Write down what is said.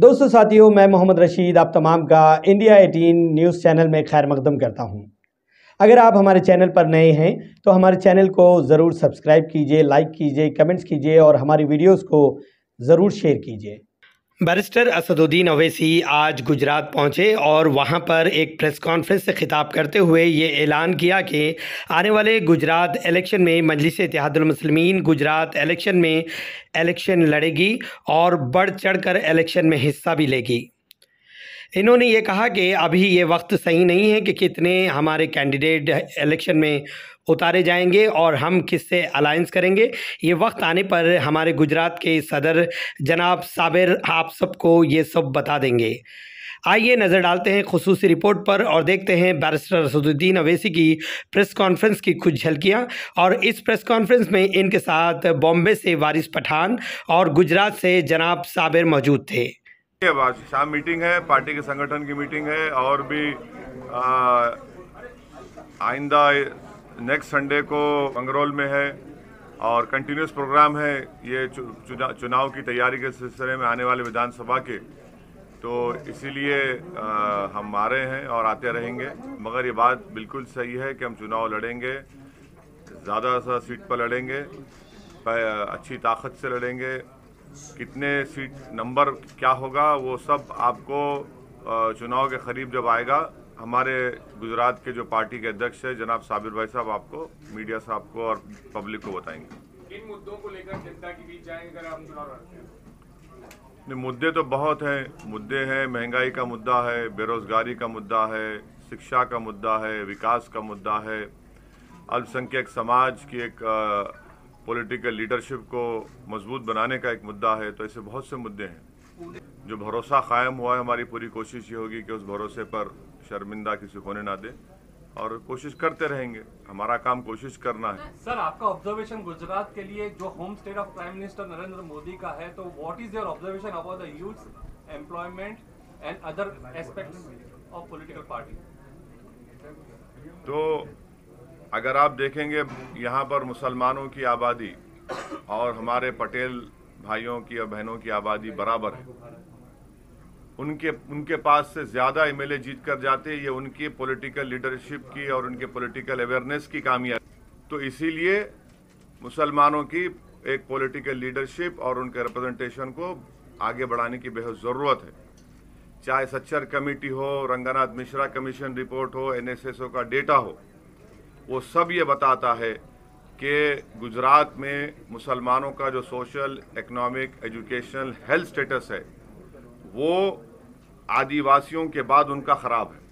दोस्तों साथियों मैं मोहम्मद रशीद आप तमाम का इंडिया 18 न्यूज़ चैनल में खैर मकदम करता हूं। अगर आप हमारे चैनल पर नए हैं तो हमारे चैनल को ज़रूर सब्सक्राइब कीजिए लाइक कीजिए कमेंट्स कीजिए और हमारी वीडियोस को ज़रूर शेयर कीजिए बैरिस्टर असदुद्दीन अवैसी आज गुजरात पहुंचे और वहां पर एक प्रेस कॉन्फ्रेंस से खिताब करते हुए ये ऐलान किया कि आने वाले गुजरात इलेक्शन में मजलिस इतिहादलमसलमिन गुजरात इलेक्शन में इलेक्शन लड़ेगी और बढ़ चढ़कर इलेक्शन में हिस्सा भी लेगी इन्होंने ये कहा कि अभी ये वक्त सही नहीं है कि कितने हमारे कैंडिडेट इलेक्शन में उतारे जाएंगे और हम किससे अलायंस करेंगे ये वक्त आने पर हमारे गुजरात के सदर जनाब साबिर आप सबको ये सब बता देंगे आइए नज़र डालते हैं खसूस रिपोर्ट पर और देखते हैं बैरिस्टर रसदुद्दीन अवैसी की प्रेस कॉन्फ्रेंस की कुछ झलकियां और इस प्रेस कॉन्फ्रेंस में इनके साथ बॉम्बे से वारिस पठान और गुजरात से जनाब साबिर मौजूद थे आज शाम मीटिंग है पार्टी के संगठन की मीटिंग है और भी आइंदा नेक्स्ट संडे को अंगरोल में है और कंटिन्यूस प्रोग्राम है ये चुना, चुनाव की तैयारी के सिलसिले में आने वाले विधानसभा के तो इसीलिए हम आ रहे हैं और आते रहेंगे मगर ये बात बिल्कुल सही है कि हम चुनाव लड़ेंगे ज़्यादा सा सीट पर लड़ेंगे अच्छी ताकत से लड़ेंगे कितने सीट नंबर क्या होगा वो सब आपको चुनाव के करीब जब आएगा हमारे गुजरात के जो पार्टी के अध्यक्ष है जनाब साबिर भाई साहब आपको मीडिया साहब को और पब्लिक को बताएंगे किन मुद्दों को लेकर जनता के बीच जाएंगे अगर हम चुनाव हैं नहीं मुद्दे तो बहुत हैं मुद्दे हैं महंगाई का मुद्दा है बेरोजगारी का मुद्दा है शिक्षा का मुद्दा है विकास का मुद्दा है अल्पसंख्यक समाज की एक पॉलिटिकल लीडरशिप को मजबूत बनाने का एक मुद्दा है तो ऐसे बहुत से मुद्दे हैं जो भरोसा कायम हुआ है हमारी पूरी कोशिश ये होगी कि उस भरोसे पर शर्मिंदा किसी होने ना दे और कोशिश करते रहेंगे हमारा काम कोशिश करना है सर आपका ऑब्जर्वेशन गुजरात के लिए जो home state of prime minister Narendra Modi का है तो what is your observation about the youth employment and other aspect of political party तो अगर आप देखेंगे यहाँ पर मुसलमानों की आबादी और हमारे पटेल भाइयों की और बहनों की आबादी बराबर है उनके उनके पास से ज़्यादा एम एल जीत कर जाते ये उनकी पॉलिटिकल लीडरशिप की और उनके पॉलिटिकल अवेयरनेस की कामयाबी तो इसीलिए मुसलमानों की एक पॉलिटिकल लीडरशिप और उनके रिप्रेजेंटेशन को आगे बढ़ाने की बेहद ज़रूरत है चाहे सच्चर कमेटी हो रंगानाथ मिश्रा कमीशन रिपोर्ट हो एनएसएसओ का डेटा हो वो सब ये बताता है कि गुजरात में मुसलमानों का जो social economic educational health status है वो आदिवासियों के बाद उनका ख़राब है